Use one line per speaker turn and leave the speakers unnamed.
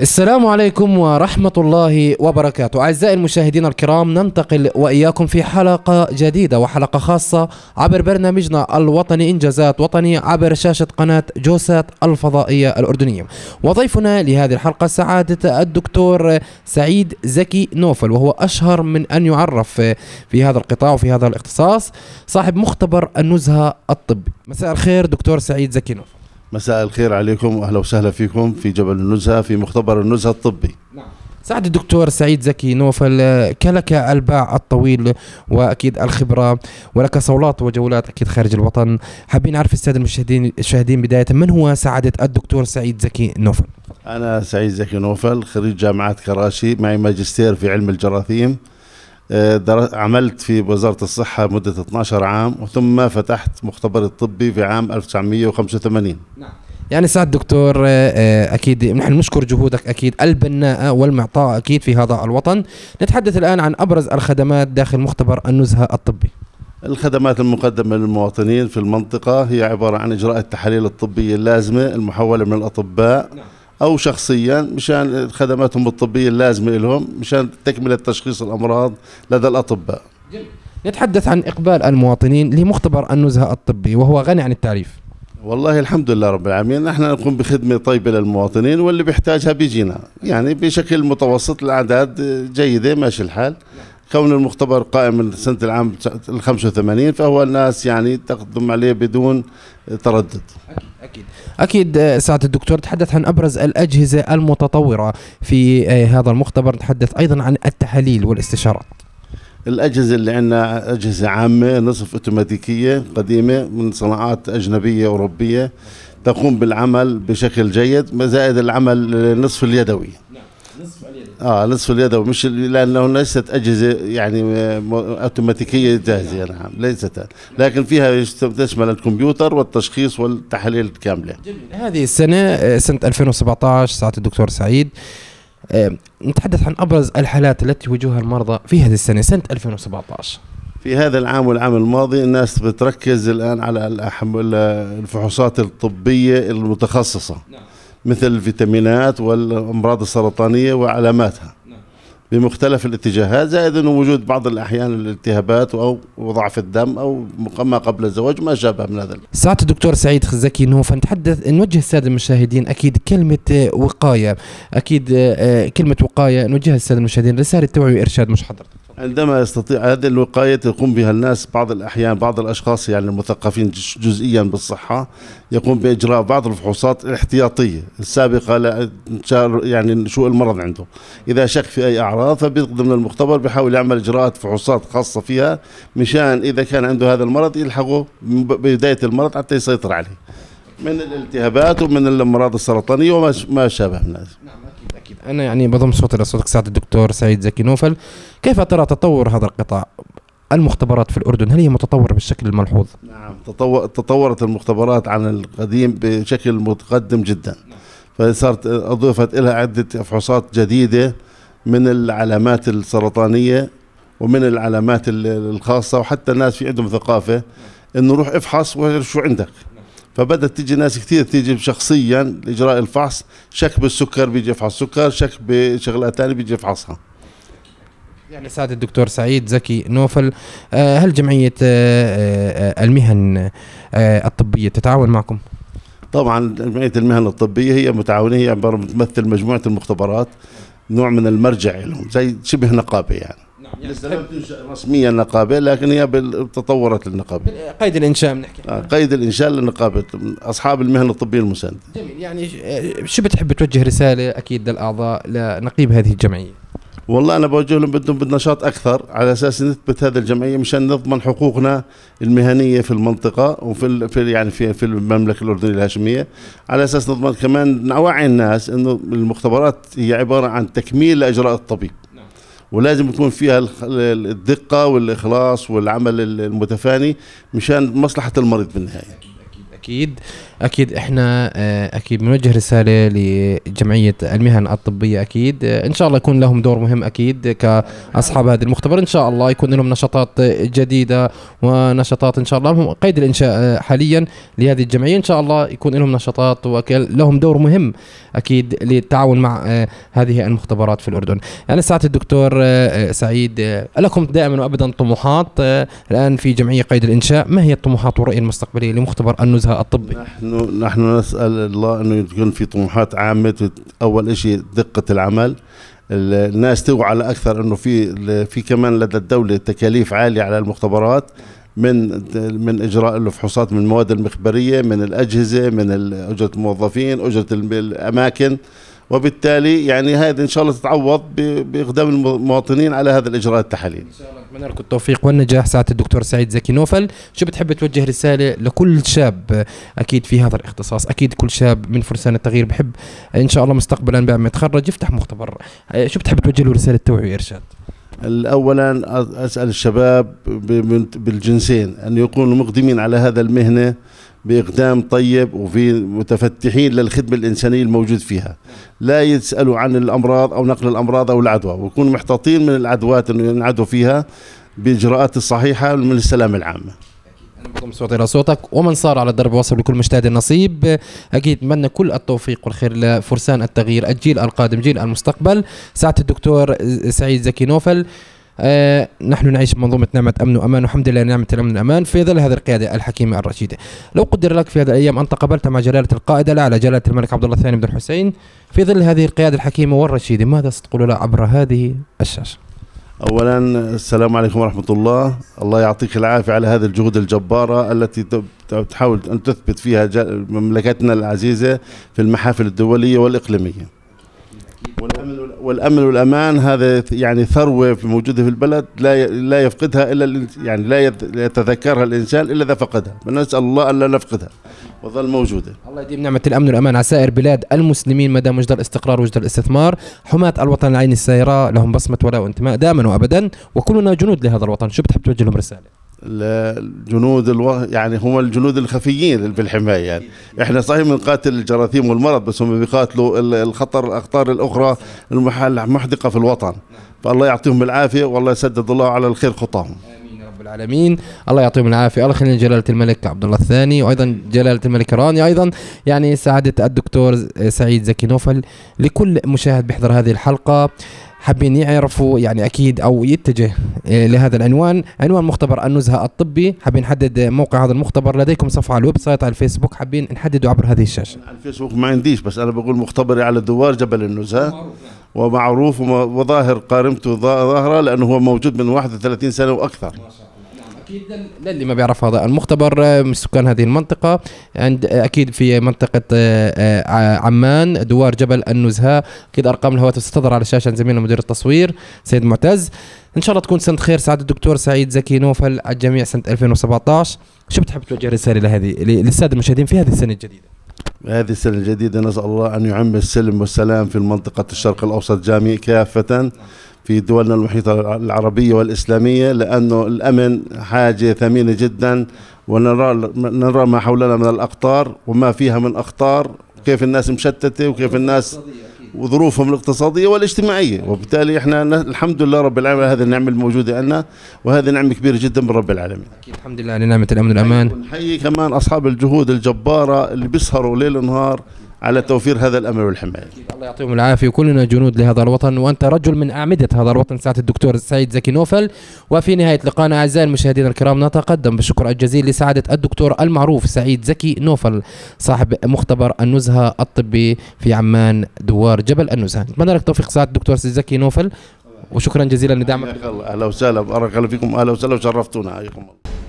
السلام عليكم ورحمة الله وبركاته أعزائي المشاهدين الكرام ننتقل وإياكم في حلقة جديدة وحلقة خاصة عبر برنامجنا الوطني إنجازات وطني عبر شاشة قناة جوسات الفضائية الأردنية وضيفنا لهذه الحلقة سعادة الدكتور سعيد زكي نوفل وهو أشهر من أن يعرف في هذا القطاع وفي هذا الاختصاص صاحب مختبر النزهة الطبي مساء الخير دكتور سعيد زكي نوفل
مساء الخير عليكم واهلا وسهلا فيكم في جبل النزهه في مختبر النزهه الطبي نعم.
سعد الدكتور سعيد زكي نوفل كلك الباع الطويل واكيد الخبره ولك صولات وجولات اكيد خارج الوطن حابين نعرف الساده المشاهدين الشاهدين بدايه من هو سعاده الدكتور سعيد زكي نوفل
انا سعيد زكي نوفل خريج جامعه كراشي معي ماجستير في علم الجراثيم عملت في وزارة الصحة مدة 12 عام ثم فتحت مختبر الطبي في عام
1985 نعم يعني سعد دكتور آه، آه، اكيد نحن نشكر جهودك اكيد البناءه والمعطاء اكيد في هذا الوطن نتحدث الان عن ابرز الخدمات داخل مختبر النزهه الطبي
الخدمات المقدمة للمواطنين في المنطقة هي عبارة عن إجراء التحاليل الطبية اللازمة المحولة من الأطباء نعم. او شخصيا مشان خدماتهم الطبيه اللازمه لهم مشان تكمله تشخيص الامراض لدى الاطباء جميل.
نتحدث عن اقبال المواطنين لمختبر النزهه الطبي وهو غني عن التعريف
والله الحمد لله رب العالمين نحن نقوم بخدمه طيبه للمواطنين واللي بيحتاجها بيجينا يعني بشكل متوسط الاعداد جيده ماشي الحال كون المختبر قائم من سنة العام ال 85 فهو الناس يعني تقدم عليه بدون تردد أكيد
أكيد آه، سعادة الدكتور تحدث عن أبرز الأجهزة المتطورة في آه، هذا المختبر تحدث أيضا عن التحاليل والاستشارات
الأجهزة اللي عندنا أجهزة عامة نصف أوتوماتيكية قديمة من صناعات أجنبية أوروبية تقوم بالعمل بشكل جيد زائد العمل نصف اليدوي اه نصف اليدوي مش لانه ليست اجهزه يعني اوتوماتيكيه جاهزه نعم ليست لكن فيها تشمل الكمبيوتر والتشخيص والتحاليل الكامله جميل
هذه السنه آه، سنه 2017 سعاده الدكتور سعيد آه، نتحدث عن ابرز الحالات التي يواجهها المرضى في هذه السنه سنه 2017
في هذا العام والعام الماضي الناس بتركز الان على الفحوصات الطبيه المتخصصه نعم. مثل الفيتامينات والأمراض السرطانية وعلاماتها نعم. بمختلف الاتجاهات زائد أنه وجود بعض الأحيان الالتهابات أو ضعف الدم أو ما قبل الزواج ما شابه من هذا
ساعة الدكتور سعيد خزكي نوفا نتحدث نوجه السادة المشاهدين أكيد كلمة آه، وقاية أكيد آه، آه، كلمة وقاية نوجهها للسادة المشاهدين رسالة توعية وإرشاد مش حضرتك
عندما يستطيع هذه الوقاية يقوم بها الناس بعض الأحيان بعض الأشخاص يعني المثقفين جزئيا بالصحة يقوم بإجراء بعض الفحوصات الاحتياطية السابقة يعني شو المرض عنده إذا شك في أي أعراض فبيقدم المختبر بحاول يعمل إجراءات فحوصات خاصة فيها مشان إذا كان عنده هذا المرض يلحقه بداية المرض حتى يسيطر عليه من الالتهابات ومن الأمراض السرطانية وما شابه من هذا نعم.
أكيد أنا يعني بضم صوتي لصوتك سعد الدكتور سعيد زكي نوفل كيف ترى تطور هذا القطاع المختبرات في الأردن هل هي متطورة بالشكل الملحوظ؟
نعم تطور تطورت المختبرات عن القديم بشكل متقدم جدا فصارت أضيفت لها عدة فحوصات جديدة من العلامات السرطانية ومن العلامات الخاصة وحتى الناس في عندهم ثقافة إنه روح افحص وشو عندك فبدأت تيجي ناس كثير تيجي شخصيا لإجراء الفحص شك بالسكر بيجي يفحص سكر شك بشغلات ثانيه بيجي يفحصها
يعني سعادة الدكتور سعيد زكي نوفل آه، هل جمعية آه، آه، المهن الطبية تتعاون معكم؟
طبعا جمعية المهن الطبية هي متعاونة هي عبارة بتمثل مجموعة المختبرات نوع من المرجع لهم زي شبه نقابة يعني يعني لسه لم تنشا رسميا نقابه لكن هي تطورت النقابه قيد الانشاء بنحكي آه قيد الانشاء للنقابه اصحاب المهن الطبيه المسانده
جميل يعني شو بتحب توجه رساله اكيد للاعضاء لنقيب هذه الجمعيه
والله انا بوجه لهم بدهم بالنشاط اكثر على اساس نثبت هذه الجمعيه مشان نضمن حقوقنا المهنيه في المنطقه وفي في يعني في في المملكه الاردنيه الهاشميه على اساس نضمن كمان نوعي الناس انه المختبرات هي عباره عن تكميل لاجراء الطبيب ولازم يكون فيها الدقه والاخلاص والعمل المتفاني مشان مصلحه المريض بالنهايه اكيد
اكيد اكيد احنا آه، اكيد بنوجه رساله لجمعيه المهن الطبيه اكيد آه، ان شاء الله يكون لهم دور مهم اكيد كاصحاب هذا المختبر ان شاء الله يكون لهم نشاطات جديده ونشاطات ان شاء الله هم قيد الانشاء آه، حاليا لهذه الجمعيه ان شاء الله يكون لهم نشاطات ولهم دور مهم اكيد للتعاون مع هذه المختبرات في الاردن انا سعاده الدكتور سعيد لكم دائما وابدا طموحات الان في جمعيه قيد الانشاء ما هي الطموحات والرؤيه المستقبليه لمختبر النزهه الطبي نحن
انه نحن نسال الله انه يكون في طموحات عامه اول شيء دقه العمل الناس توعى على اكثر انه في في كمان لدى الدوله تكاليف عاليه على المختبرات من من اجراء الفحوصات من المواد المخبريه من الاجهزه من اجره الموظفين اجره الاماكن وبالتالي يعني هذه ان شاء الله تتعوض باقدام المواطنين على هذا الاجراء التحاليل ان شاء الله
نتمنى لك التوفيق والنجاح سعاده الدكتور سعيد زكي نوفل شو بتحب توجه رساله لكل شاب اكيد في هذا الاختصاص اكيد كل شاب من فرسان التغيير بحب ان شاء الله مستقبلا بعد ما يتخرج يفتح مختبر شو بتحب توجه له رساله توعيه وارشاد
اولا اسال الشباب بالجنسين ان يكونوا مقدمين على هذا المهنه باقدام طيب وفي متفتحين للخدمه الانسانيه الموجود فيها لا يسالوا عن الامراض او نقل الامراض او العدوى ويكونوا محتاطين من العدوات انه ينعدوا فيها بالاجراءات الصحيحه من السلامه العامه
بكم صوتي صوتك ومن صار على الدرب وصل لكل مجتهد نصيب اكيد منا كل التوفيق والخير لفرسان التغيير الجيل القادم جيل المستقبل سعاده الدكتور سعيد زكي نوفل آه، نحن نعيش منظومة نعمة أمن وأمان والحمد لله نعمة الأمن والأمان في ظل هذه القيادة الحكيمة الرشيدة لو قدر لك في هذه الأيام أن تقابلت مع جلالة القائد الأعلى جلالة الملك عبد الله الثاني بن الحسين في ظل هذه القيادة الحكيمة والرشيدة ماذا ستقول له عبر هذه الشاشة
أولا السلام عليكم ورحمة الله الله يعطيك العافية على هذه الجهود الجبارة التي تحاول أن تثبت فيها مملكتنا العزيزة في المحافل الدولية والإقليمية والامن والامن والامان هذا يعني ثروه موجوده في البلد لا لا يفقدها الا يعني لا يتذكرها الانسان الا اذا فقدها فنسال الله الا نفقدها وظل موجوده
الله يديم نعمه الامن والامان على سائر بلاد المسلمين ما دام وجد الاستقرار وجد الاستثمار حماة الوطن العين السائره لهم بصمه ولاء وانتماء دائما وابدا وكلنا جنود لهذا الوطن شو بتحب توجه لهم رساله
الجنود الو... يعني هم الجنود الخفيين في الحمايه يعني احنا صحيح بنقاتل الجراثيم والمرض بس هم بيقاتلوا الخطر الاخطار الاخرى المحدقه في الوطن فالله يعطيهم العافيه والله يسدد الله على الخير خطاهم
رب العالمين الله يعطيهم العافيه الله يخلي جلاله الملك عبد الله الثاني وايضا جلاله الملك راني ايضا يعني سعاده الدكتور سعيد زكي نوفل لكل مشاهد بيحضر هذه الحلقه حابين يعرفوا يعني اكيد او يتجه آه، لهذا العنوان عنوان مختبر النزهه الطبي حابين نحدد موقع هذا المختبر لديكم صفحه على الويب سايت على الفيسبوك حابين نحدده عبر هذه الشاشه
على الفيسبوك ما عنديش بس انا بقول مختبري على الدوار جبل النزهه ومعروف وظاهر قارمته ظاهره لانه هو موجود من 31 سنه واكثر ما شاء الله.
اكيد للي ما بيعرف هذا المختبر آه، من سكان هذه المنطقه عند آه، اكيد في منطقه آه، عمان دوار جبل النزهه اكيد ارقام الهواتف ستظهر على الشاشه زميلنا مدير التصوير سيد معتز ان شاء الله تكون سنه خير سعاده الدكتور سعيد زكي نوفل على الجميع سنه 2017 شو بتحب توجه رساله لهذه للساده المشاهدين في هذه السنه الجديده
هذه السنة الجديدة نسأل الله أن يعم السلم والسلام في منطقة الشرق الأوسط جامعي كافة في دولنا المحيطة العربية والإسلامية لأنه الأمن حاجة ثمينة جدا ونرى نرى ما حولنا من الأقطار وما فيها من أقطار كيف الناس مشتتة وكيف الناس وظروفهم الاقتصادية والاجتماعية وبالتالي احنا الحمد لله رب العالمين هذه النعمة الموجودة عندنا وهذا نعمة كبيرة جدا من رب العالمين
أكيد الحمد لله على نعمة الأمن والأمان نحيي
كمان أصحاب الجهود الجبارة اللي بيسهروا ليل نهار على توفير هذا الأمر والحماية
الله يعطيهم العافية وكلنا جنود لهذا الوطن وأنت رجل من أعمدة هذا الوطن سعادة الدكتور سعيد زكي نوفل وفي نهاية لقائنا أعزائي المشاهدين الكرام نتقدم بالشكر الجزيل لسعادة الدكتور المعروف سعيد زكي نوفل صاحب مختبر النزهة الطبي في عمان دوار جبل النزهة نتمنى لك توفيق سعادة الدكتور سعيد زكي نوفل وشكرا جزيلا لدعمك
اهلا وسهلا بارك الله فيكم اهلا وسهلا وشرفتونا حياكم الله